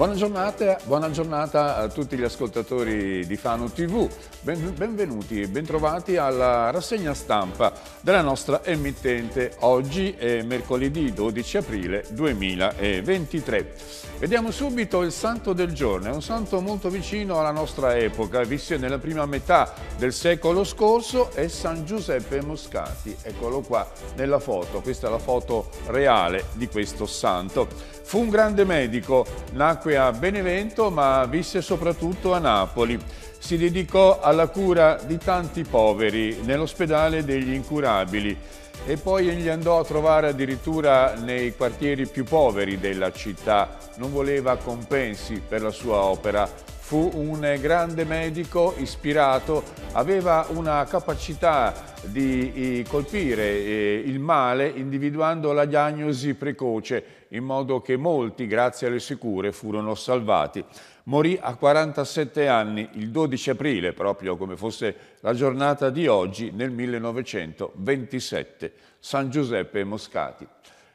Buona giornata, buona giornata, a tutti gli ascoltatori di Fano TV, ben, benvenuti e bentrovati alla rassegna stampa della nostra emittente oggi è mercoledì 12 aprile 2023. Vediamo subito il santo del giorno, è un santo molto vicino alla nostra epoca, visse nella prima metà del secolo scorso, è San Giuseppe Moscati, eccolo qua nella foto, questa è la foto reale di questo santo. Fu un grande medico, nacque a Benevento ma visse soprattutto a Napoli. Si dedicò alla cura di tanti poveri nell'ospedale degli incurabili e poi gli andò a trovare addirittura nei quartieri più poveri della città. Non voleva compensi per la sua opera. Fu un grande medico ispirato, aveva una capacità di eh, colpire eh, il male individuando la diagnosi precoce in modo che molti, grazie alle sicure, furono salvati. Morì a 47 anni il 12 aprile, proprio come fosse la giornata di oggi, nel 1927, San Giuseppe Moscati.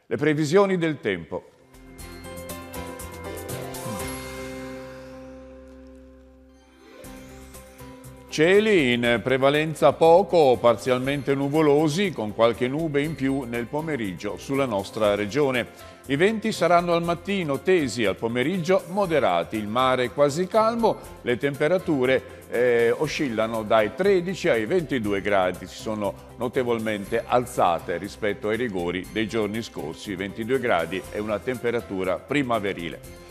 Le previsioni del tempo. Cieli in prevalenza poco o parzialmente nuvolosi con qualche nube in più nel pomeriggio sulla nostra regione. I venti saranno al mattino tesi, al pomeriggio moderati, il mare quasi calmo, le temperature eh, oscillano dai 13 ai 22 gradi, si sono notevolmente alzate rispetto ai rigori dei giorni scorsi, 22 gradi è una temperatura primaverile.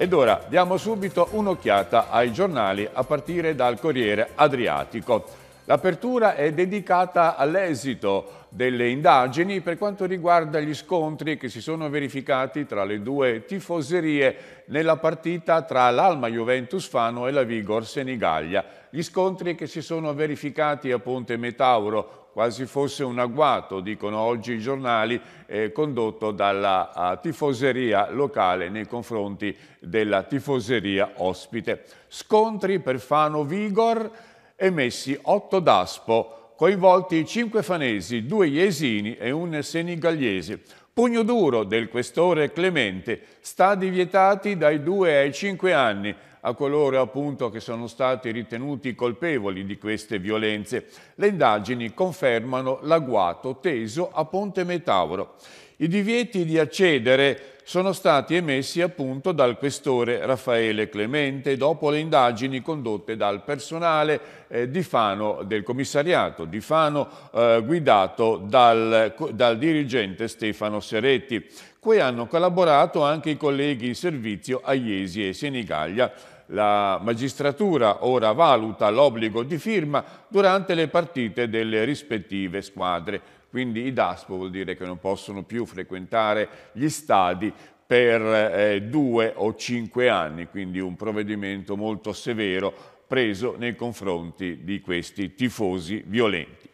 Ed ora diamo subito un'occhiata ai giornali a partire dal Corriere Adriatico. L'apertura è dedicata all'esito delle indagini per quanto riguarda gli scontri che si sono verificati tra le due tifoserie nella partita tra l'Alma Juventus Fano e la Vigor Senigallia. Gli scontri che si sono verificati a Ponte Metauro quasi fosse un agguato, dicono oggi i giornali, eh, condotto dalla eh, tifoseria locale nei confronti della tifoseria ospite. Scontri per Fano Vigor emessi Otto d'aspo, coinvolti cinque fanesi, due iesini e un senigalliese. Pugno duro del questore Clemente, stadi vietati dai 2 ai 5 anni, a coloro appunto che sono stati ritenuti colpevoli di queste violenze. Le indagini confermano l'agguato teso a Ponte Metauro. I divieti di accedere sono stati emessi appunto dal questore Raffaele Clemente dopo le indagini condotte dal personale eh, di Fano del commissariato, di Fano eh, guidato dal, dal dirigente Stefano Seretti cui hanno collaborato anche i colleghi in servizio a Iesi e Senigallia. La magistratura ora valuta l'obbligo di firma durante le partite delle rispettive squadre. Quindi i DASPO vuol dire che non possono più frequentare gli stadi per eh, due o cinque anni, quindi un provvedimento molto severo preso nei confronti di questi tifosi violenti.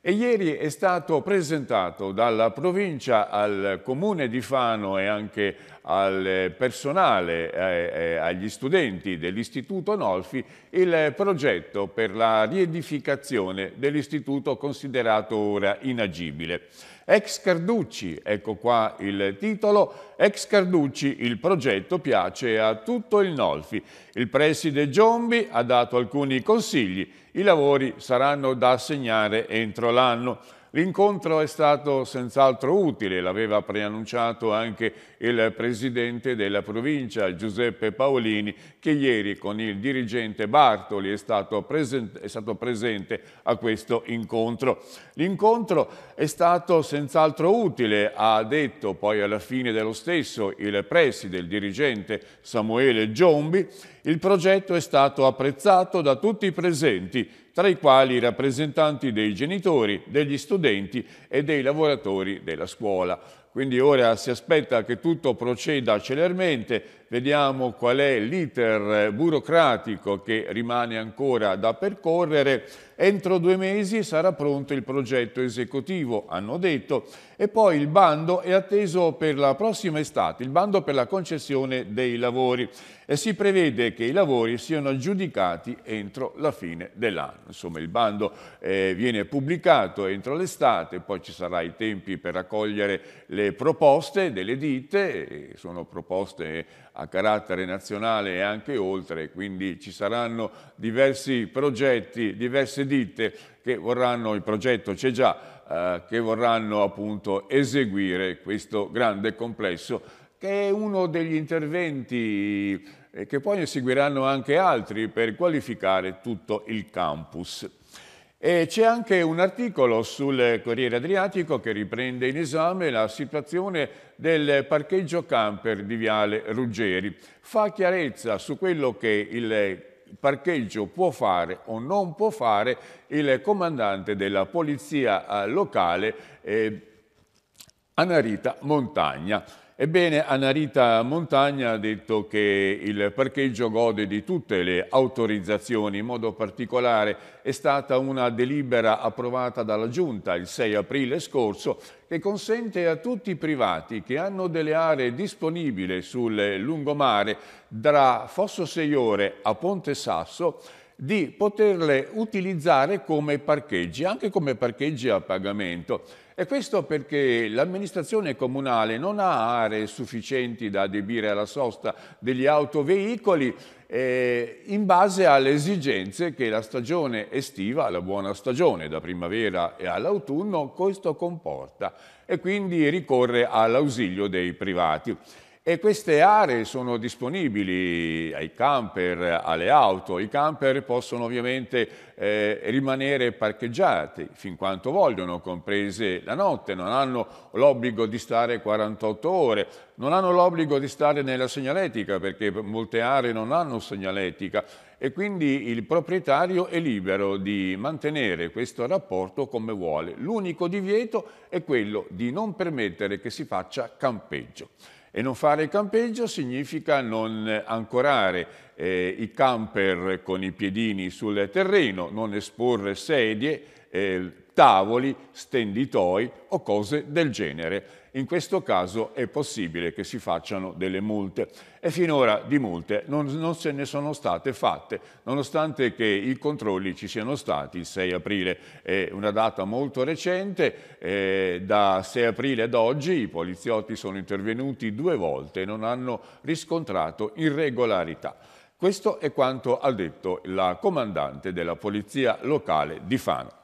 E ieri è stato presentato dalla provincia al comune di Fano e anche al personale, eh, eh, agli studenti dell'Istituto Nolfi, il progetto per la riedificazione dell'istituto considerato ora inagibile. Ex Carducci, ecco qua il titolo, Ex Carducci, il progetto piace a tutto il Nolfi. Il preside Giombi ha dato alcuni consigli i lavori saranno da assegnare entro l'anno. L'incontro è stato senz'altro utile, l'aveva preannunciato anche il presidente della provincia Giuseppe Paolini che ieri con il dirigente Bartoli è stato, presente, è stato presente a questo incontro. L'incontro è stato senz'altro utile, ha detto poi alla fine dello stesso il preside, il dirigente Samuele Giombi, il progetto è stato apprezzato da tutti i presenti tra i quali i rappresentanti dei genitori, degli studenti e dei lavoratori della scuola. Quindi ora si aspetta che tutto proceda celermente vediamo qual è l'iter burocratico che rimane ancora da percorrere. Entro due mesi sarà pronto il progetto esecutivo, hanno detto, e poi il bando è atteso per la prossima estate, il bando per la concessione dei lavori e si prevede che i lavori siano aggiudicati entro la fine dell'anno. Insomma, il bando eh, viene pubblicato entro l'estate, poi ci saranno i tempi per raccogliere le proposte delle ditte, sono proposte a carattere nazionale e anche oltre, quindi ci saranno diversi progetti, diverse ditte che vorranno, il progetto c'è già, eh, che vorranno appunto eseguire questo grande complesso che è uno degli interventi eh, che poi ne seguiranno anche altri per qualificare tutto il campus c'è anche un articolo sul Corriere Adriatico che riprende in esame la situazione del parcheggio camper di Viale Ruggeri. Fa chiarezza su quello che il parcheggio può fare o non può fare il comandante della polizia eh, locale eh, Anarita Montagna. Ebbene, Anarita Montagna ha detto che il parcheggio gode di tutte le autorizzazioni, in modo particolare è stata una delibera approvata dalla Giunta il 6 aprile scorso che consente a tutti i privati che hanno delle aree disponibili sul lungomare da Fosso Seiore a Ponte Sasso di poterle utilizzare come parcheggi, anche come parcheggi a pagamento. E questo perché l'amministrazione comunale non ha aree sufficienti da adibire alla sosta degli autoveicoli eh, in base alle esigenze che la stagione estiva, la buona stagione da primavera e all'autunno, questo comporta e quindi ricorre all'ausilio dei privati. E queste aree sono disponibili ai camper, alle auto. I camper possono ovviamente eh, rimanere parcheggiati fin quanto vogliono, comprese la notte. Non hanno l'obbligo di stare 48 ore, non hanno l'obbligo di stare nella segnaletica perché molte aree non hanno segnaletica e quindi il proprietario è libero di mantenere questo rapporto come vuole. L'unico divieto è quello di non permettere che si faccia campeggio. E non fare campeggio significa non ancorare eh, i camper con i piedini sul terreno, non esporre sedie, eh, tavoli, stenditoi o cose del genere. In questo caso è possibile che si facciano delle multe e finora di multe non, non se ne sono state fatte, nonostante che i controlli ci siano stati il 6 aprile. È una data molto recente, eh, da 6 aprile ad oggi i poliziotti sono intervenuti due volte e non hanno riscontrato irregolarità. Questo è quanto ha detto la comandante della polizia locale di Fano.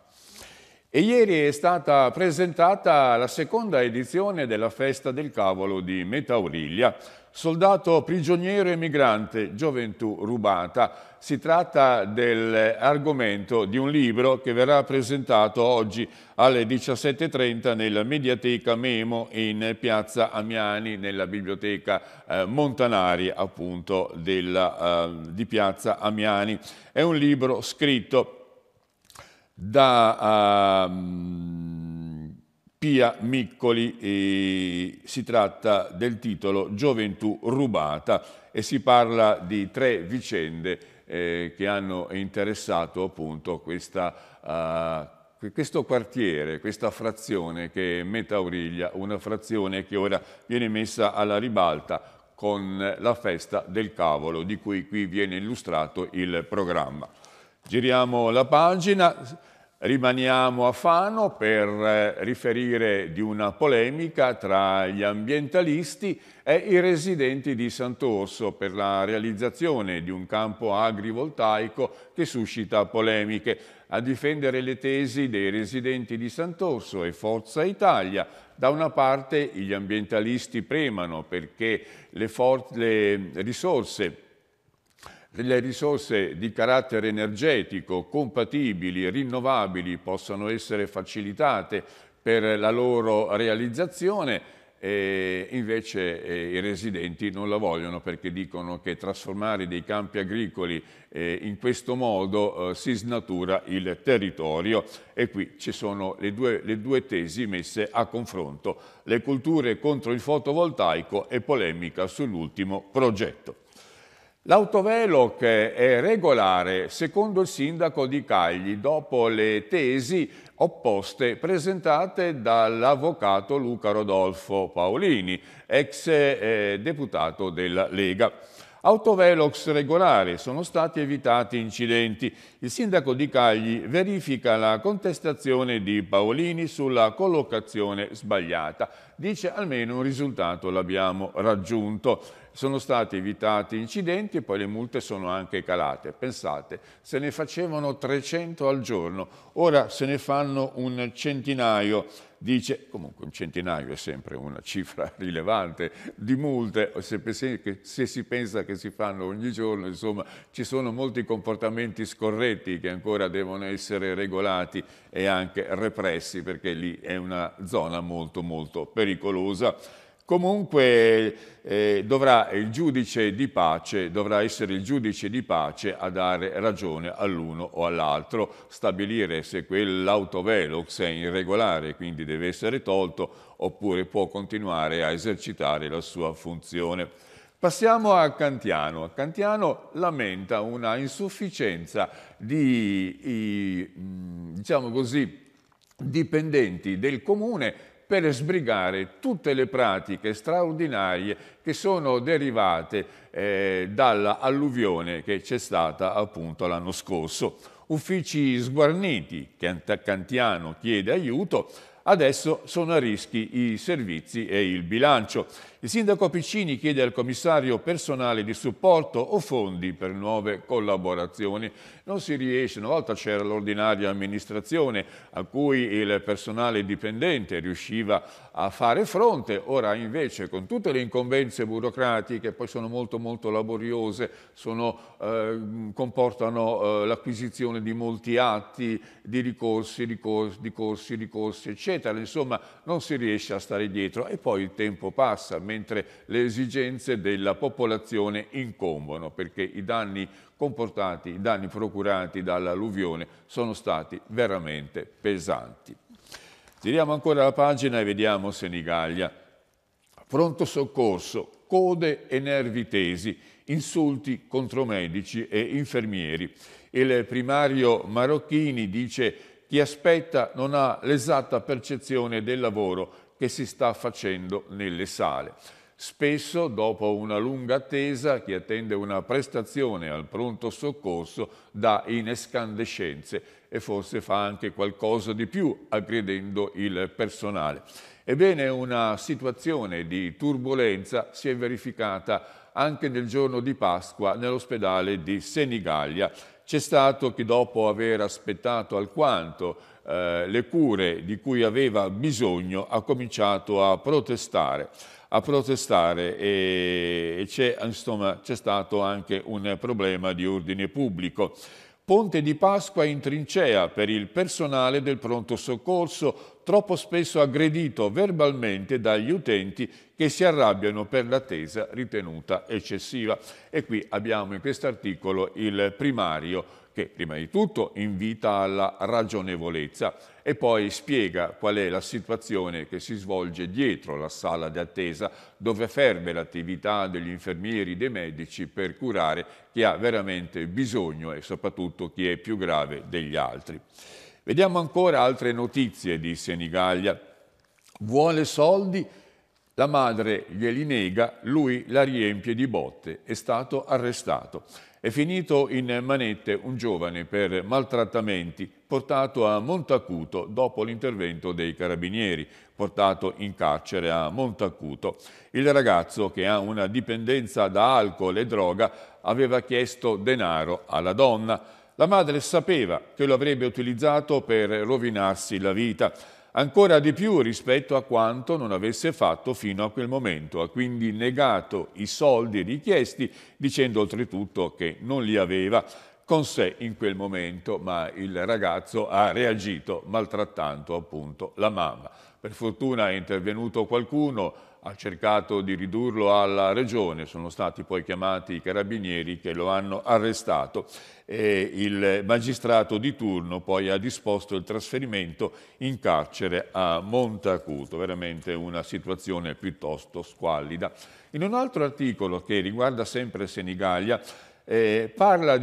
E ieri è stata presentata la seconda edizione della Festa del Cavolo di Metauriglia, Soldato prigioniero e migrante, gioventù rubata. Si tratta dell'argomento di un libro che verrà presentato oggi alle 17.30 nella Mediateca Memo in Piazza Amiani, nella Biblioteca eh, Montanari appunto della, eh, di Piazza Amiani. È un libro scritto da um, Pia Miccoli si tratta del titolo Gioventù rubata e si parla di tre vicende eh, che hanno interessato appunto questa, uh, questo quartiere, questa frazione che è Metauriglia, una frazione che ora viene messa alla ribalta con la festa del cavolo di cui qui viene illustrato il programma. Giriamo la pagina, rimaniamo a Fano per eh, riferire di una polemica tra gli ambientalisti e i residenti di Sant'Orso per la realizzazione di un campo agrivoltaico che suscita polemiche. A difendere le tesi dei residenti di Sant'Orso e Forza Italia, da una parte gli ambientalisti premano perché le, le risorse le risorse di carattere energetico compatibili rinnovabili possano essere facilitate per la loro realizzazione e invece eh, i residenti non la vogliono perché dicono che trasformare dei campi agricoli eh, in questo modo eh, si snatura il territorio e qui ci sono le due, le due tesi messe a confronto, le culture contro il fotovoltaico e polemica sull'ultimo progetto. L'autoveloc è regolare, secondo il sindaco di Cagli, dopo le tesi opposte presentate dall'avvocato Luca Rodolfo Paolini, ex eh, deputato della Lega. Autovelox regolare, sono stati evitati incidenti. Il sindaco di Cagli verifica la contestazione di Paolini sulla collocazione sbagliata. Dice almeno un risultato l'abbiamo raggiunto sono stati evitati incidenti e poi le multe sono anche calate. Pensate, se ne facevano 300 al giorno, ora se ne fanno un centinaio. Dice, comunque un centinaio è sempre una cifra rilevante di multe, se, se, si pensa che si fanno ogni giorno, insomma, ci sono molti comportamenti scorretti che ancora devono essere regolati e anche repressi, perché lì è una zona molto molto pericolosa. Comunque eh, dovrà il giudice di pace, dovrà essere il giudice di pace a dare ragione all'uno o all'altro, stabilire se quell'autovelox è irregolare, e quindi deve essere tolto, oppure può continuare a esercitare la sua funzione. Passiamo a Cantiano. Cantiano lamenta una insufficienza di, i, mm, diciamo così, dipendenti del comune per sbrigare tutte le pratiche straordinarie che sono derivate eh, dall'alluvione che c'è stata appunto l'anno scorso. Uffici sguarniti, Cantiano chiede aiuto, adesso sono a rischi i servizi e il bilancio. Il sindaco Piccini chiede al commissario personale di supporto o fondi per nuove collaborazioni. Non si riesce, una volta c'era l'ordinaria amministrazione a cui il personale dipendente riusciva a fare fronte, ora invece con tutte le incombenze burocratiche, poi sono molto molto laboriose, sono, eh, comportano eh, l'acquisizione di molti atti, di ricorsi, ricorsi, ricorsi, ricorsi, eccetera. Insomma, non si riesce a stare dietro e poi il tempo passa, mentre le esigenze della popolazione incombono perché i danni comportati, i danni procurati dall'alluvione sono stati veramente pesanti. Tiriamo ancora la pagina e vediamo Senigallia. Pronto soccorso, code e nervi tesi, insulti contro medici e infermieri. Il primario Marocchini dice chi aspetta non ha l'esatta percezione del lavoro che si sta facendo nelle sale. Spesso, dopo una lunga attesa, chi attende una prestazione al pronto soccorso dà inescandescenze e forse fa anche qualcosa di più, aggredendo il personale. Ebbene, una situazione di turbolenza si è verificata anche nel giorno di Pasqua nell'ospedale di Senigallia. C'è stato chi dopo aver aspettato alquanto eh, le cure di cui aveva bisogno ha cominciato a protestare a protestare e c'è stato anche un problema di ordine pubblico. Ponte di Pasqua in trincea per il personale del pronto soccorso, troppo spesso aggredito verbalmente dagli utenti che si arrabbiano per l'attesa ritenuta eccessiva. E qui abbiamo in questo articolo il primario che prima di tutto invita alla ragionevolezza e poi spiega qual è la situazione che si svolge dietro la sala d'attesa dove ferve l'attività degli infermieri, dei medici per curare chi ha veramente bisogno e soprattutto chi è più grave degli altri. Vediamo ancora altre notizie di Senigallia. Vuole soldi? La madre glieli nega, lui la riempie di botte, è stato arrestato. È finito in manette un giovane per maltrattamenti portato a Montacuto dopo l'intervento dei carabinieri, portato in carcere a Montacuto. Il ragazzo, che ha una dipendenza da alcol e droga, aveva chiesto denaro alla donna. La madre sapeva che lo avrebbe utilizzato per rovinarsi la vita ancora di più rispetto a quanto non avesse fatto fino a quel momento. Ha quindi negato i soldi richiesti dicendo oltretutto che non li aveva con sé in quel momento, ma il ragazzo ha reagito maltrattando appunto la mamma. Per fortuna è intervenuto qualcuno, ha cercato di ridurlo alla regione, sono stati poi chiamati i carabinieri che lo hanno arrestato e il magistrato di turno poi ha disposto il trasferimento in carcere a Montacuto, veramente una situazione piuttosto squallida. In un altro articolo che riguarda sempre Senigallia eh, parla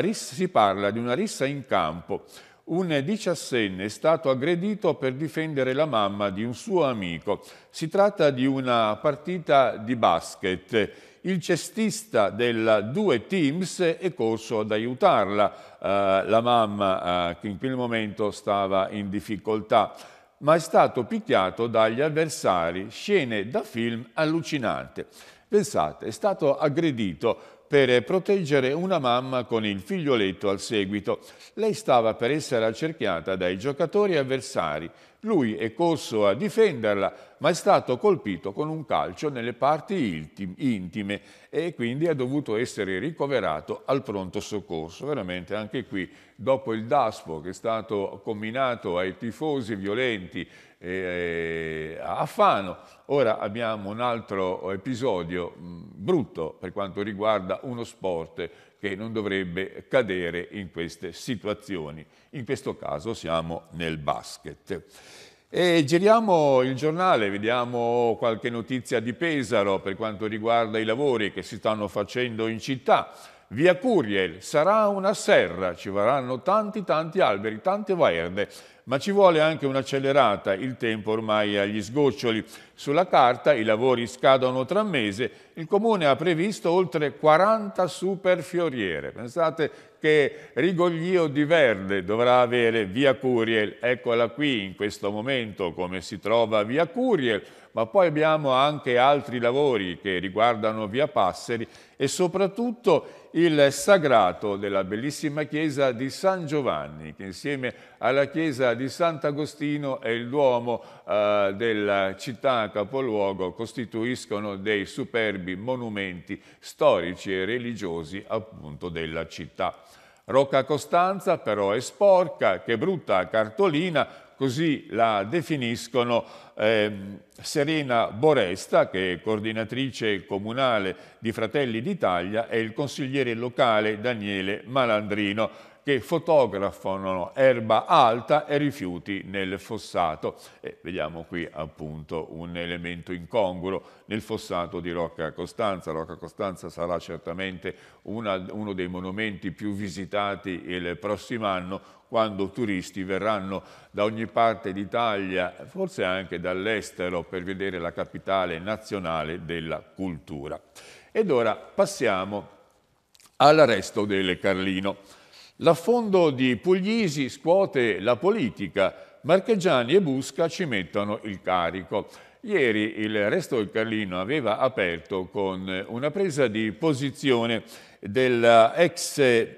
rissa, si parla di una rissa in campo. Un diciassenne è stato aggredito per difendere la mamma di un suo amico. Si tratta di una partita di basket. Il cestista della due teams è corso ad aiutarla. Eh, la mamma, eh, che in quel momento stava in difficoltà, ma è stato picchiato dagli avversari. Scene da film allucinante. Pensate, è stato aggredito per proteggere una mamma con il figlioletto al seguito. Lei stava per essere accerchiata dai giocatori avversari, lui è corso a difenderla, ma è stato colpito con un calcio nelle parti intime e quindi ha dovuto essere ricoverato al pronto soccorso. Veramente anche qui, dopo il DASPO che è stato combinato ai tifosi violenti eh, a Fano, ora abbiamo un altro episodio mh, mm, brutto per quanto riguarda uno sport che non dovrebbe cadere in queste situazioni. In questo caso siamo nel basket. E giriamo il giornale, vediamo qualche notizia di Pesaro per quanto riguarda i lavori che si stanno facendo in città. Via Curiel sarà una serra, ci vorranno tanti tanti alberi, tante verde, ma ci vuole anche un'accelerata, il tempo ormai è agli sgoccioli. Sulla carta i lavori scadono tra un mese, il Comune ha previsto oltre 40 superfioriere. Pensate che rigoglio di verde dovrà avere Via Curiel, eccola qui in questo momento come si trova Via Curiel, ma poi abbiamo anche altri lavori che riguardano Via Passeri e soprattutto il sagrato della bellissima chiesa di San Giovanni, che insieme alla chiesa di Sant'Agostino e il Duomo eh, della città capoluogo costituiscono dei superbi monumenti storici e religiosi appunto della città. Rocca Costanza però è sporca, che brutta cartolina, così la definiscono ehm, Serena Boresta, che è coordinatrice comunale di Fratelli d'Italia, e il consigliere locale Daniele Malandrino che fotografano erba alta e rifiuti nel fossato. E vediamo qui appunto un elemento incongruo nel fossato di Rocca Costanza. Rocca Costanza sarà certamente una, uno dei monumenti più visitati il prossimo anno quando turisti verranno da ogni parte d'Italia, forse anche dall'estero, per vedere la capitale nazionale della cultura. Ed ora passiamo all'arresto del Carlino. L'affondo di Puglisi scuote la politica, Marchegiani e Busca ci mettono il carico. Ieri il Resto del Carlino aveva aperto con una presa di posizione dell'ex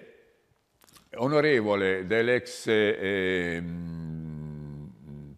onorevole, dell'ex eh,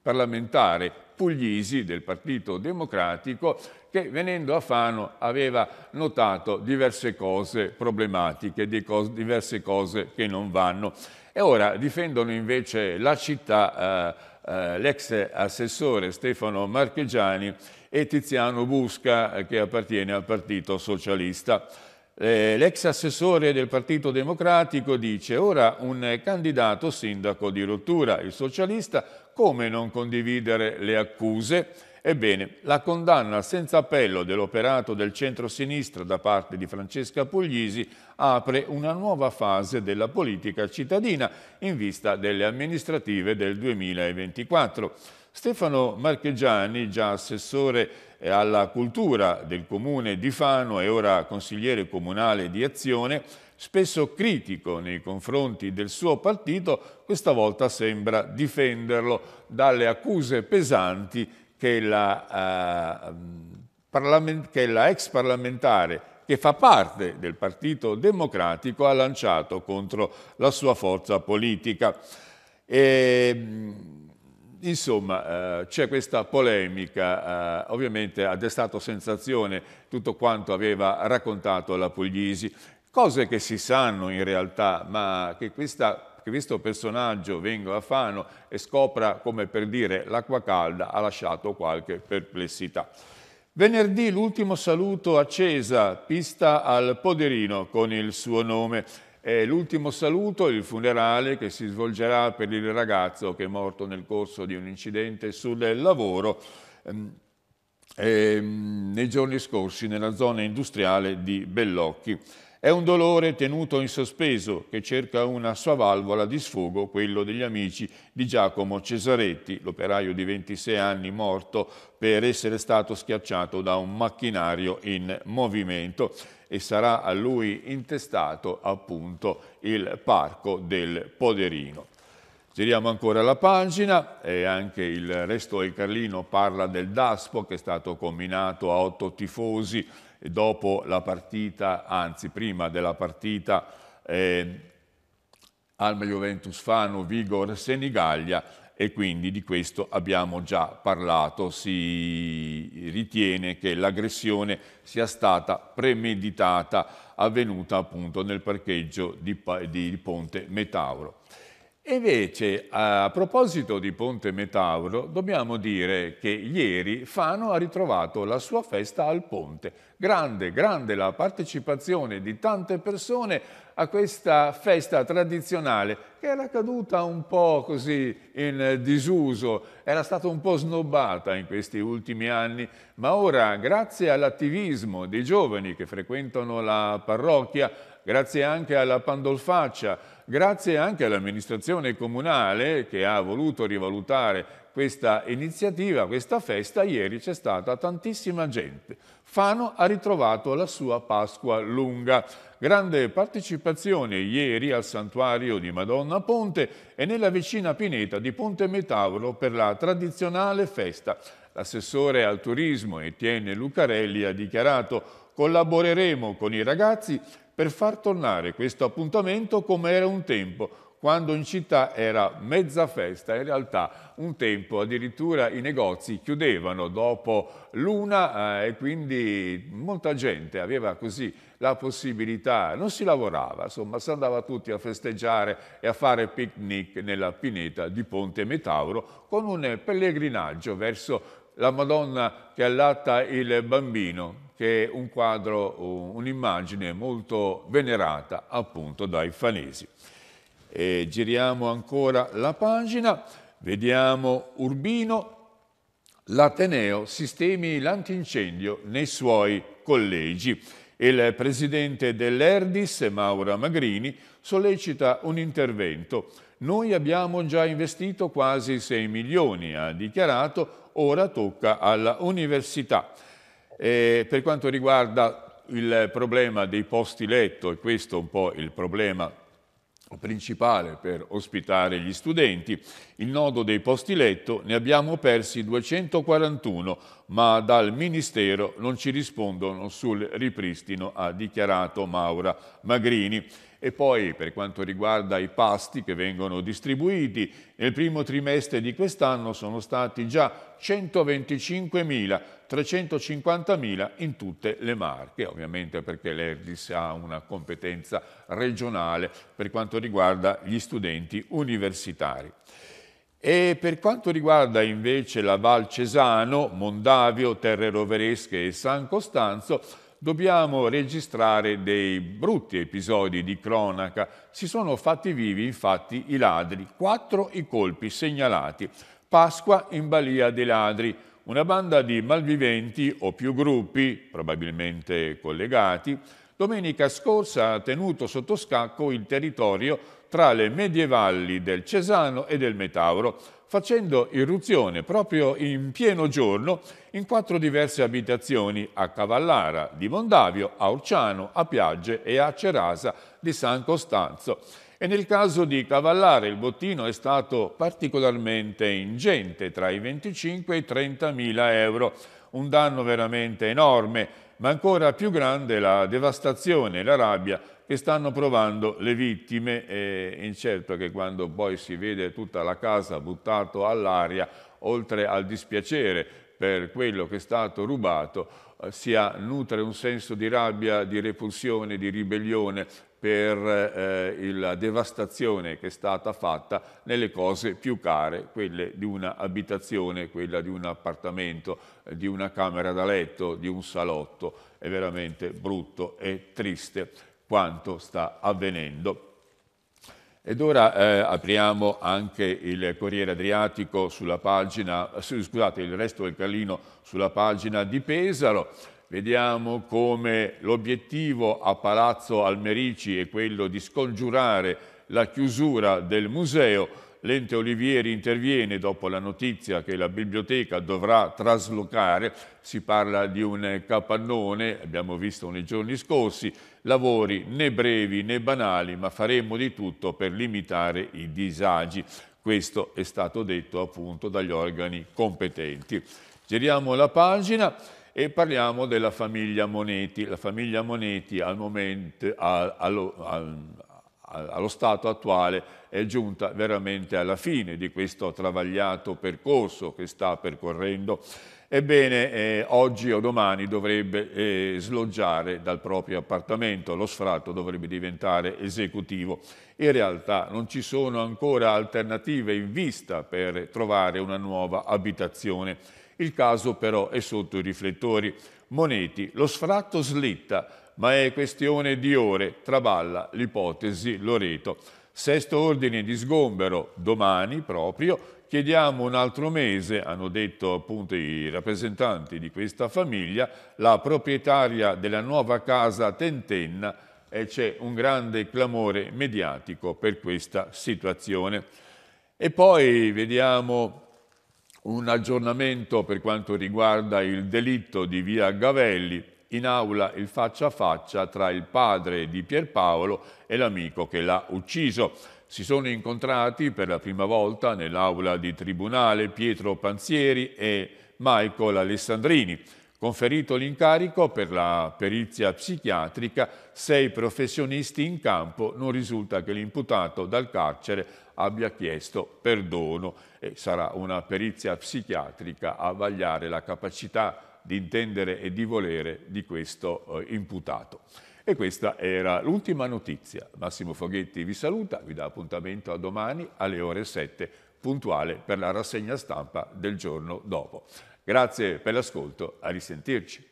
parlamentare Puglisi del Partito Democratico che venendo a Fano aveva notato diverse cose problematiche, diverse cose che non vanno. E ora difendono invece la città eh, eh, l'ex assessore Stefano Marchegiani e Tiziano Busca che appartiene al Partito Socialista. Eh, l'ex assessore del Partito Democratico dice ora un candidato sindaco di rottura, il socialista, come non condividere le accuse? Ebbene, la condanna senza appello dell'operato del centro-sinistra da parte di Francesca Puglisi apre una nuova fase della politica cittadina in vista delle amministrative del 2024. Stefano Marchegiani, già assessore eh, alla cultura del comune di Fano e ora consigliere comunale di Azione, spesso critico nei confronti del suo partito, questa volta sembra difenderlo dalle accuse pesanti che la, eh, che la ex parlamentare che fa parte del Partito Democratico ha lanciato contro la sua forza politica. E, ehm, insomma, eh, c'è questa polemica, eh, ovviamente ha destato sensazione tutto quanto aveva raccontato la Puglisi. Cose che si sanno in realtà, ma che, questa, che questo personaggio venga a Fano e scopra, come per dire, l'acqua calda ha lasciato qualche perplessità. Venerdì l'ultimo saluto a Cesa, pista al Poderino con il suo nome. È l'ultimo saluto, il funerale che si svolgerà per il ragazzo che è morto nel corso di un incidente sul lavoro eh, nei giorni scorsi nella zona industriale di Bellocchi. È un dolore tenuto in sospeso che cerca una sua valvola di sfogo, quello degli amici di Giacomo Cesaretti, l'operaio di 26 anni morto per essere stato schiacciato da un macchinario in movimento e sarà a lui intestato appunto il parco del Poderino. Giriamo ancora la pagina e anche il resto del Carlino parla del Daspo che è stato combinato a otto tifosi dopo la partita, anzi prima della partita eh, Alma Juventus Fano, Vigor, Senigallia e quindi di questo abbiamo già parlato. Si ritiene che l'aggressione sia stata premeditata, avvenuta appunto nel parcheggio di, di Ponte Metauro. E invece, a proposito di Ponte Metauro, dobbiamo dire che ieri Fano ha ritrovato la sua festa al ponte. Grande, grande la partecipazione di tante persone a questa festa tradizionale che era caduta un po' così in disuso, era stata un po' snobbata in questi ultimi anni, ma ora grazie all'attivismo dei giovani che frequentano la parrocchia grazie anche alla Pandolfaccia, grazie anche all'amministrazione comunale che ha voluto rivalutare questa iniziativa, questa festa, ieri c'è stata tantissima gente. Fano ha ritrovato la sua Pasqua lunga. Grande partecipazione ieri al santuario di Madonna Ponte e nella vicina pineta di Ponte Metauro per la tradizionale festa. L'assessore al turismo Etienne Lucarelli ha dichiarato collaboreremo con i ragazzi per far tornare questo appuntamento come era un tempo, quando in città era mezza festa, in realtà un tempo addirittura i negozi chiudevano dopo l'una eh, e quindi molta gente aveva così la possibilità, non si lavorava, insomma si andava tutti a festeggiare e a fare picnic nella pineta di Ponte Metauro con un pellegrinaggio verso la Madonna che allatta il bambino, che è un quadro, un'immagine molto venerata appunto dai fanesi. E giriamo ancora la pagina, vediamo Urbino, l'Ateneo, sistemi l'antincendio nei suoi collegi. Il presidente dell'Erdis, Maura Magrini, sollecita un intervento. Noi abbiamo già investito quasi 6 milioni, ha dichiarato, ora tocca all'università. università. E per quanto riguarda il problema dei posti letto, e questo è un po' il problema principale per ospitare gli studenti, il nodo dei posti letto ne abbiamo persi 241, ma dal Ministero non ci rispondono sul ripristino, ha dichiarato Maura Magrini. E poi per quanto riguarda i pasti che vengono distribuiti, nel primo trimestre di quest'anno sono stati già 125.000, 350.000 in tutte le Marche, ovviamente perché l'ERDIS ha una competenza regionale per quanto riguarda gli studenti universitari. E per quanto riguarda invece la Val Cesano, Mondavio, Terre Roveresche e San Costanzo, dobbiamo registrare dei brutti episodi di cronaca. Si sono fatti vivi infatti i ladri, quattro i colpi segnalati. Pasqua in balia dei ladri, una banda di malviventi o più gruppi, probabilmente collegati, domenica scorsa ha tenuto sotto scacco il territorio tra le medievalli del Cesano e del Metauro, facendo irruzione proprio in pieno giorno in quattro diverse abitazioni a Cavallara, di Mondavio, a Orciano, a Piagge e a Cerasa di San Costanzo. E nel caso di Cavallara il bottino è stato particolarmente ingente, tra i 25 e i 30 mila euro, un danno veramente enorme, ma ancora più grande la devastazione e la rabbia che stanno provando le vittime, è incerto che quando poi si vede tutta la casa buttata all'aria, oltre al dispiacere per quello che è stato rubato, eh, si nutre un senso di rabbia, di repulsione, di ribellione per eh, la devastazione che è stata fatta nelle cose più care, quelle di un'abitazione, quella di un appartamento, eh, di una camera da letto, di un salotto. È veramente brutto e triste quanto sta avvenendo. Ed ora eh, apriamo anche il Corriere Adriatico sulla pagina, scusate, il resto del Carlino sulla pagina di Pesaro. Vediamo come l'obiettivo a Palazzo Almerici è quello di scongiurare la chiusura del museo l'ente Olivieri interviene dopo la notizia che la biblioteca dovrà traslocare, si parla di un capannone, abbiamo visto nei giorni scorsi, lavori né brevi né banali, ma faremo di tutto per limitare i disagi. Questo è stato detto appunto dagli organi competenti. Giriamo la pagina e parliamo della famiglia Moneti. La famiglia Moneti al momento, al, al, al, allo stato attuale è giunta veramente alla fine di questo travagliato percorso che sta percorrendo. Ebbene, eh, oggi o domani dovrebbe eh, sloggiare dal proprio appartamento, lo sfratto dovrebbe diventare esecutivo. In realtà non ci sono ancora alternative in vista per trovare una nuova abitazione. Il caso però è sotto i riflettori. Moneti, lo sfratto slitta, ma è questione di ore, traballa l'ipotesi Loreto. Sesto ordine di sgombero, domani proprio, chiediamo un altro mese, hanno detto appunto i rappresentanti di questa famiglia, la proprietaria della nuova casa Tentenna e c'è un grande clamore mediatico per questa situazione. E poi vediamo un aggiornamento per quanto riguarda il delitto di via Gavelli, in aula il faccia a faccia tra il padre di Pierpaolo e l'amico che l'ha ucciso. Si sono incontrati per la prima volta nell'aula di tribunale Pietro Panzieri e Michael Alessandrini. Conferito l'incarico per la perizia psichiatrica, sei professionisti in campo, non risulta che l'imputato dal carcere abbia chiesto perdono e sarà una perizia psichiatrica a vagliare la capacità di intendere e di volere di questo eh, imputato. E questa era l'ultima notizia. Massimo Foghetti vi saluta, vi dà appuntamento a domani alle ore 7, puntuale per la rassegna stampa del giorno dopo. Grazie per l'ascolto, a risentirci.